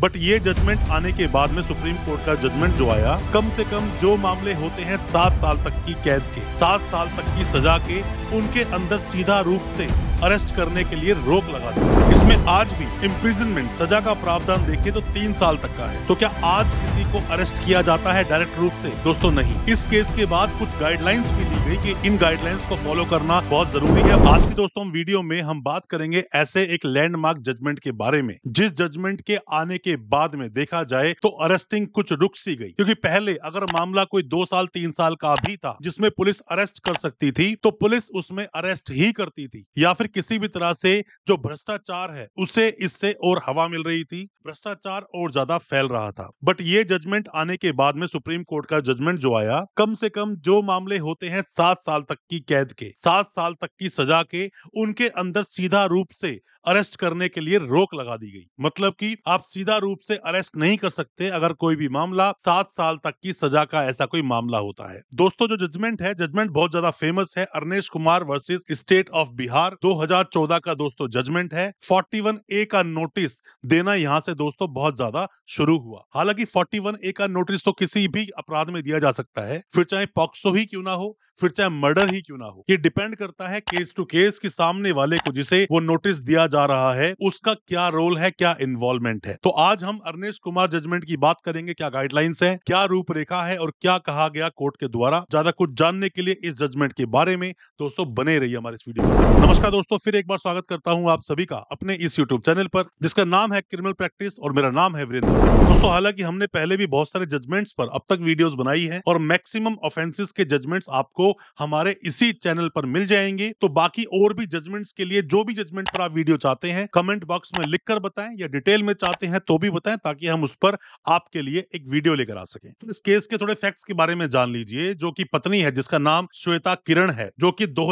but ये judgement आने के बाद में सुप्रीम कोर्ट का जजमेंट जो आया कम से कम जो मामले होते हैं सात साल तक की कैद के सात साल तक की सजा के उनके अंदर सीधा रूप से अरेस्ट करने के लिए रोक लगा दी इसमें आज भी इम्प्रिजनमेंट सजा का प्रावधान देखिए तो तीन साल तक का है तो क्या आज किसी को अरेस्ट किया जाता है डायरेक्ट रूप से दोस्तों नहीं इस केस के बाद कुछ गाइडलाइंस भी दी गई कि इन गाइडलाइंस को फॉलो करना बहुत जरूरी है आज की दोस्तों वीडियो में हम बात करेंगे ऐसे एक लैंडमार्क जजमेंट के बारे में जिस जजमेंट के आने के बाद में देखा जाए तो अरेस्टिंग कुछ रुक सी गई क्योंकि पहले अगर मामला कोई दो साल तीन साल का भी था जिसमें पुलिस अरेस्ट कर सकती थी तो पुलिस उसमें अरेस्ट ही करती थी या फिर किसी भी तरह से जो भ्रष्टाचार है उसे इससे और हवा मिल रही थी भ्रष्टाचार और ज्यादा फैल रहा था बट ये जजमेंट आने के बाद में सुप्रीम कोर्ट का जजमेंट जो आया कम से कम जो मामले होते हैं सात साल तक की कैद के सात साल तक की सजा के उनके अंदर सीधा रूप से अरेस्ट करने के लिए रोक लगा दी गई मतलब कि आप सीधा रूप से अरेस्ट नहीं कर सकते अगर कोई भी मामला सात साल तक की सजा का ऐसा कोई मामला होता है दोस्तों जो जजमेंट है जजमेंट बहुत ज्यादा फेमस है Arnesh Kumar versus state of Bihar दो 2014 का दोस्तों जजमेंट है 41 ए का नोटिस देना यहाँ से दोस्तों बहुत ज्यादा शुरू हुआ हालांकि 41 ए का नोटिस तो किसी भी अपराध में दिया जा सकता है फिर चाहे पॉक्सो ही क्यों ना हो फिर चाहे मर्डर ही क्यों ना हो ये डिपेंड करता है केस टू केस की सामने वाले को जिसे वो नोटिस दिया जा रहा है उसका क्या रोल है क्या इन्वॉल्वमेंट है तो आज हम अर्नेश कुमार जजमेंट की बात करेंगे क्या गाइडलाइंस है क्या रूपरेखा है और क्या कहा गया कोर्ट के द्वारा ज्यादा कुछ जानने के लिए इस जजमेंट के बारे में दोस्तों बने रहिए हमारे इस वीडियो में नमस्कार दोस्तों दोस्तों फिर एक बार स्वागत करता हूं आप सभी का अपने इस यूट्यूब चैनल पर जिसका नाम है क्रिमिनल प्रैक्टिस और मेरा नाम है वीरेंद्र दोस्तों हालांकि हमने पहले भी बहुत सारे जजमेंट्स पर अब तक वीडियोस बनाई है और मैक्सिमम ऑफेंसेस के जजमेंट्स आपको हमारे इसी चैनल पर मिल जाएंगे तो बाकी और भी जजमेंट्स के लिए जो भी जजमेंट पर आप वीडियो चाहते हैं कमेंट बॉक्स में लिख कर बताएं या डिटेल में चाहते हैं तो भी बताएं ताकि हम उस पर आपके लिए एक वीडियो लेकर आ सके तो इस केस के थोड़े फैक्ट्स के बारे में जान लीजिए जो की पत्नी है जिसका नाम श्वेता किरण है जो की दो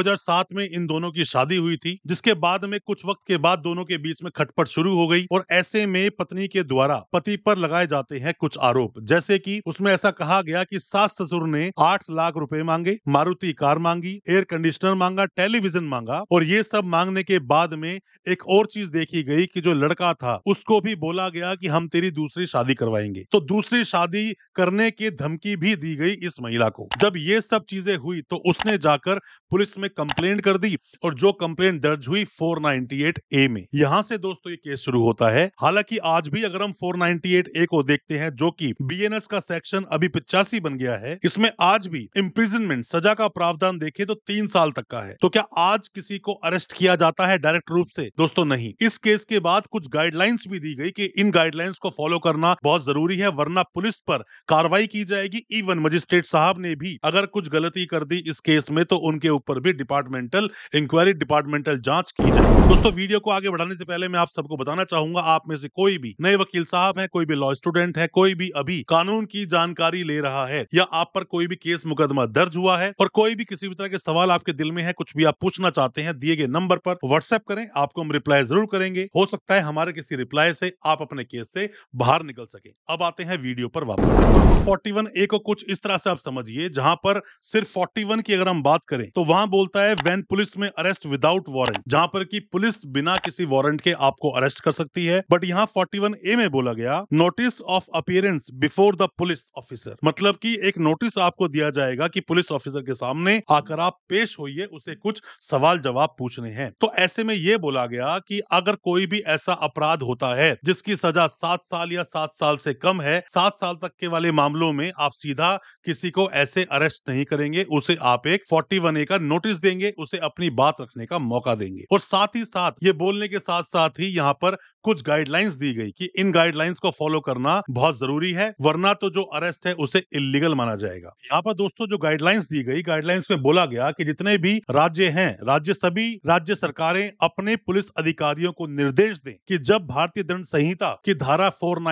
में इन दोनों की शादी हुई थी थी जिसके बाद में कुछ वक्त के बाद दोनों के बीच में खटपट शुरू हो गई और ऐसे में पत्नी के द्वारा पति पर लगाए जाते हैं कुछ आरोप जैसे कि उसमें ऐसा कहा गया कि सास ससुर ने आठ लाख रुपए मांगे मारुति कार मांगी एयर कंडीशनर मांगा टेलीविजन मांगा और ये सब मांगने के बाद में एक और चीज देखी गई कि जो लड़का था उसको भी बोला गया कि हम तेरी दूसरी शादी करवाएंगे तो दूसरी शादी करने की धमकी भी दी गई इस महिला को जब ये सब चीजें हुई तो उसने जाकर पुलिस में कंप्लेंट कर दी और जो कंप्लेन कंप्लेन दर्ज हुई 498 ए में यहाँ से दोस्तों ये केस शुरू होता है हालांकि आज भी अगर हम 498 ए को देखते हैं जो कि बीएनएस का सेक्शन अभी पिचासी बन गया है इसमें आज भी इम्प्रिजनमेंट सजा का प्रावधान देखे तो तीन साल तक का है तो क्या आज किसी को अरेस्ट किया जाता है डायरेक्ट रूप से दोस्तों नहीं इस केस के बाद कुछ गाइडलाइंस भी दी गई की इन गाइडलाइंस को फॉलो करना बहुत जरूरी है वरना पुलिस पर कार्रवाई की जाएगी इवन मजिस्ट्रेट साहब ने भी अगर कुछ गलती कर दी इस केस में तो उनके ऊपर भी डिपार्टमेंटल इंक्वायरी डिपार्टमेंट डॉक्यूमेंटल जांच की जाए दोस्तों वीडियो को आगे बढ़ाने से पहले मैं आप सबको बताना चाहूंगा आप में से कोई भी नए वकील साहब है कोई भी लॉ स्टूडेंट है कोई भी अभी कानून की जानकारी ले रहा है या आप पर कोई भी केस मुकदमा दर्ज हुआ है और कोई भी किसी भी तरह के सवाल आपके दिल में है कुछ भी आप पूछना चाहते हैं दिए गए नंबर पर व्हाट्सएप करें आपको हम रिप्लाई जरूर करेंगे हो सकता है हमारे किसी रिप्लाई से आप अपने केस से बाहर निकल सके अब आते हैं वीडियो पर वापस 41 ए को कुछ इस तरह से आप समझिए जहां पर सिर्फ 41 की अगर हम बात करें तो वहां बोलता है वेन पुलिस में अरेस्ट विदाउट विदाउट वारंट जहां पर कि पुलिस बिना किसी वारंट के आपको अरेस्ट कर सकती है बट यहाँ वन ए में बोला गया notice of appearance before the police officer मतलब की एक नोटिस आपको दिया जाएगा की पुलिस ऑफिसर के सामने आकर आप पेश होइए उसे कुछ सवाल जवाब पूछने हैं तो ऐसे में ये बोला गया कि अगर कोई भी ऐसा अपराध होता है जिसकी सजा सात साल या सात साल से कम है सात साल तक के वाले मामलों में आप सीधा किसी को ऐसे अरेस्ट नहीं करेंगे उसे आप एक फोर्टी वन ए का नोटिस देंगे उसे अपनी बात रखने का मौका देंगे और साथ ही साथ ये बोलने के साथ साथ ही यहाँ पर कुछ गाइडलाइंस दी गई कि इन गाइडलाइंस को फॉलो करना बहुत जरूरी है वरना तो जो अरेस्ट है उसे इलीगल माना जाएगा यहाँ पर दोस्तों जो गाइडलाइंस दी गई गाइडलाइंस में बोला गया कि जितने भी राज्य हैं राज्य सभी राज्य सरकारें अपने पुलिस अधिकारियों को निर्देश दें कि जब भारतीय दंड संहिता की धारा फोर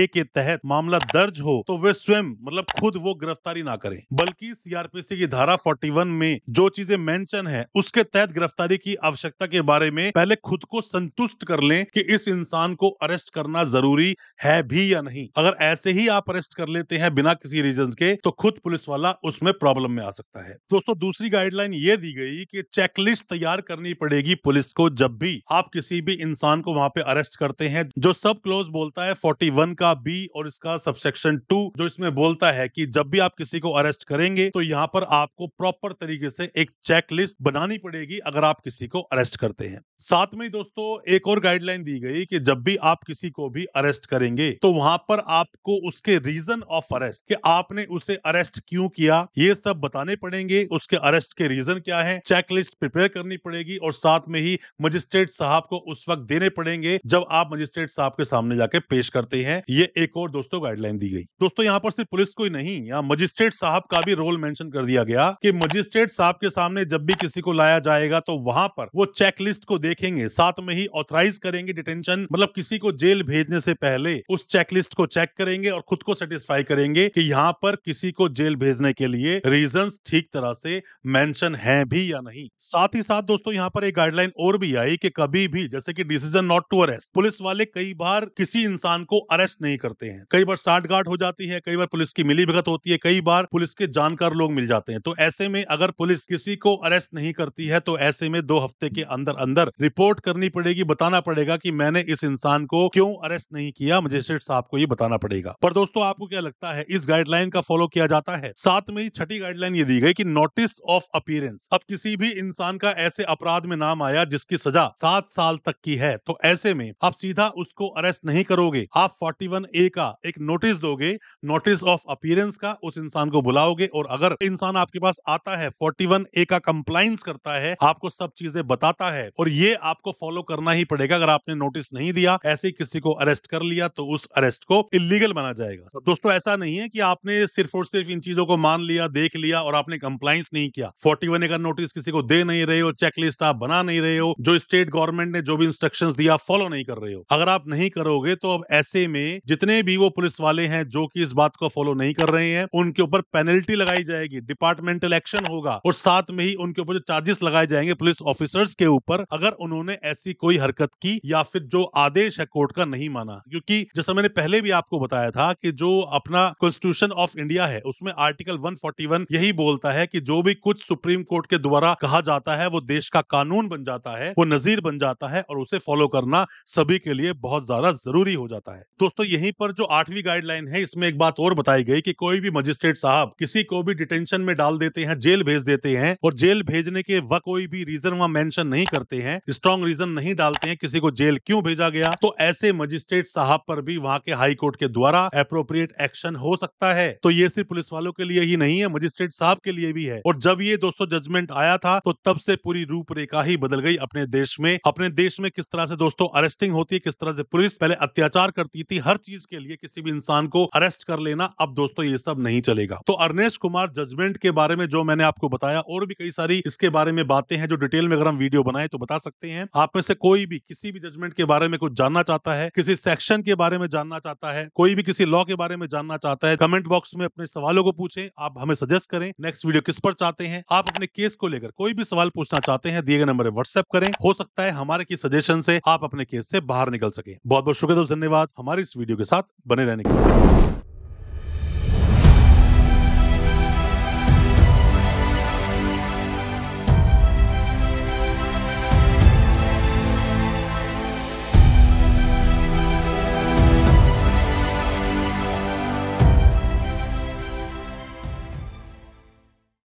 ए के तहत मामला दर्ज हो तो वे स्वयं मतलब खुद वो गिरफ्तारी ना करें बल्कि सीआरपीसी की धारा फोर्टी में जो चीजें मेंशन है उसके तहत गिरफ्तार गिरफ्तारी की आवश्यकता के बारे में पहले खुद को संतुष्ट कर लें कि इस इंसान को अरेस्ट करना जरूरी है भी या नहीं अगर ऐसे ही आप अरेस्ट कर लेते हैं बिना किसी रीजन के तो खुद पुलिस वाला उसमें प्रॉब्लम में आ सकता है दोस्तों दूसरी गाइडलाइन ये दी गई कि चेकलिस्ट तैयार करनी पड़ेगी पुलिस को जब भी आप किसी भी इंसान को वहां पे अरेस्ट करते हैं जो सब क्लोज बोलता है 41 का बी और इसका सबसेक्शन टू जो इसमें बोलता है कि जब भी आप किसी को अरेस्ट करेंगे तो यहाँ पर आपको प्रॉपर तरीके से एक चेकलिस्ट बनानी पड़ेगी अगर अगर आप किसी को अरेस्ट करते हैं साथ में दोस्तों एक और गाइडलाइन दी गई कि जब भी आप किसी को भी अरेस्ट करेंगे तो वहां पर आपको उसके रीजन ऑफ अरेस्ट कि आपने उसे अरेस्ट क्यों किया ये सब बताने पड़ेंगे उसके अरेस्ट के रीजन क्या है चेकलिस्ट प्रिपेयर करनी पड़ेगी और साथ में ही मजिस्ट्रेट साहब को उस वक्त देने पड़ेंगे जब आप मजिस्ट्रेट साहब के सामने जाके पेश करते हैं ये एक और दोस्तों गाइडलाइन दी गई दोस्तों यहाँ पर सिर्फ पुलिस को ही नहीं यहाँ मजिस्ट्रेट साहब का भी रोल मेंशन कर दिया गया कि मजिस्ट्रेट साहब के सामने जब भी किसी को लाया जाएगा तो तो वहां पर वो चेकलिस्ट को देखेंगे साथ में ही ऑथराइज करेंगे डिटेंशन मतलब किसी को जेल भेजने से पहले उस चेकलिस्ट को चेक करेंगे और खुद को सेटिस्फाई करेंगे कि यहाँ पर किसी को जेल भेजने के लिए रीजन ठीक तरह से मैंशन है भी या नहीं साथ ही साथ दोस्तों यहाँ पर एक गाइडलाइन और भी आई कि कभी भी जैसे कि decision not to arrest police वाले कई बार किसी इंसान को अरेस्ट नहीं करते हैं कई बार गार्ड हो जाती है कई बार पुलिस की मिली भगत होती है कई बार पुलिस के जानकार लोग मिल जाते हैं तो ऐसे में अगर पुलिस किसी को अरेस्ट नहीं करती है तो ऐसे ऐसे में दो हफ्ते के अंदर अंदर रिपोर्ट करनी पड़ेगी बताना पड़ेगा कि मैंने इस इंसान को क्यों अरेस्ट नहीं किया मजिस्ट्रेट साहब को ये बताना पड़ेगा पर दोस्तों आपको क्या लगता है इस गाइडलाइन का फॉलो किया जाता है साथ में ही छठी गाइडलाइन ये दी गई की नोटिस ऑफ अपियरेंस अब किसी भी इंसान का ऐसे अपराध में नाम आया जिसकी सजा सात साल तक की है तो ऐसे में आप सीधा उसको अरेस्ट नहीं करोगे आप 41 ए का एक नोटिस दोगे नोटिस ऑफ अपीयरेंस का उस इंसान को बुलाओगे और अगर इंसान आपके पास आता है 41 ए का कंप्लाइंस करता है आपको सब चीजें बताता है और ये आपको फॉलो करना ही पड़ेगा अगर आपने नोटिस नहीं दिया ऐसे किसी को अरेस्ट कर लिया तो उस अरेस्ट को इलीगल माना जाएगा तो दोस्तों ऐसा नहीं है कि आपने सिर्फ और सिर्फ इन चीजों को मान लिया देख लिया और आपने कंप्लाइंस नहीं किया फोर्टी वन का नोटिस किसी को दे नहीं रहे हो चेकलिस्ट आप बना नहीं रहे हो जो स्टेट गवर्नमेंट ने जो भी इंस्ट्रक्शन दिया फॉलो नहीं कर रहे हो अगर आप नहीं करोगे तो अब ऐसे में जितने भी वो पुलिस वाले हैं जो कि इस बात को फॉलो नहीं कर रहे हैं उनके ऊपर पेनल्टी लगाई जाएगी डिपार्टमेंटल एक्शन होगा और साथ में ही उनके ऊपर जो चार्जेस लगाए जाएंगे पुलिस ऑफिसर्स के ऊपर अगर उन्होंने ऐसी कोई हरकत की या फिर जो आदेश है कोर्ट का नहीं माना क्योंकि जैसा मैंने पहले भी आपको बताया था कि जो अपना कॉन्स्टिट्यूशन ऑफ इंडिया है उसमें आर्टिकल 141 यही बोलता है कि जो भी कुछ सुप्रीम कोर्ट के द्वारा कहा जाता है वो देश का कानून बन जाता है वो नजीर बन जाता है और उसे फॉलो करना सभी के लिए बहुत ज्यादा जरूरी हो जाता है दोस्तों यहीं पर जो आठवीं गाइडलाइन है इसमें एक बात और बताई गई कि कोई भी मजिस्ट्रेट साहब किसी को भी डिटेंशन में डाल देते हैं जेल भेज देते हैं और जेल भेजने के वक्त कोई भी भी रीजन वहां मेंशन नहीं करते हैं स्ट्रॉन्ग रीजन नहीं डालते हैं किसी को जेल क्यों भेजा गया तो ऐसे मजिस्ट्रेट साहब पर भी वहां के हाई कोर्ट के द्वारा अप्रोप्रिएट एक्शन हो सकता है तो ये सिर्फ पुलिस वालों के लिए ही नहीं है मजिस्ट्रेट साहब के लिए भी है और जब ये दोस्तों जजमेंट आया था तो तब से पूरी रूपरेखा ही बदल गई अपने देश में अपने देश में किस तरह से दोस्तों अरेस्टिंग होती है किस तरह से पुलिस पहले अत्याचार करती थी हर चीज के लिए किसी भी इंसान को अरेस्ट कर लेना अब दोस्तों ये सब नहीं चलेगा तो अर्नेश कुमार जजमेंट के बारे में जो मैंने आपको बताया और भी कई सारी इसके बारे में बातें हैं जो डिटेल में अगर हम वीडियो बनाए तो बता सकते हैं आप में से कोई भी किसी भी जजमेंट के बारे में कुछ जानना चाहता है किसी सेक्शन के बारे में जानना चाहता है कोई भी किसी लॉ के बारे में जानना चाहता है कमेंट बॉक्स में अपने सवालों को पूछे आप हमें सजेस्ट करें नेक्स्ट वीडियो किस पर चाहते हैं आप अपने केस को लेकर कोई भी सवाल पूछना चाहते हैं दिए गए नंबर पर व्हाट्सएप करें हो सकता है हमारे की सजेशन से आप अपने केस से बाहर निकल सके बहुत बहुत शुक्रिया दोस्त धन्यवाद हमारे इस वीडियो के साथ बने रहने के लिए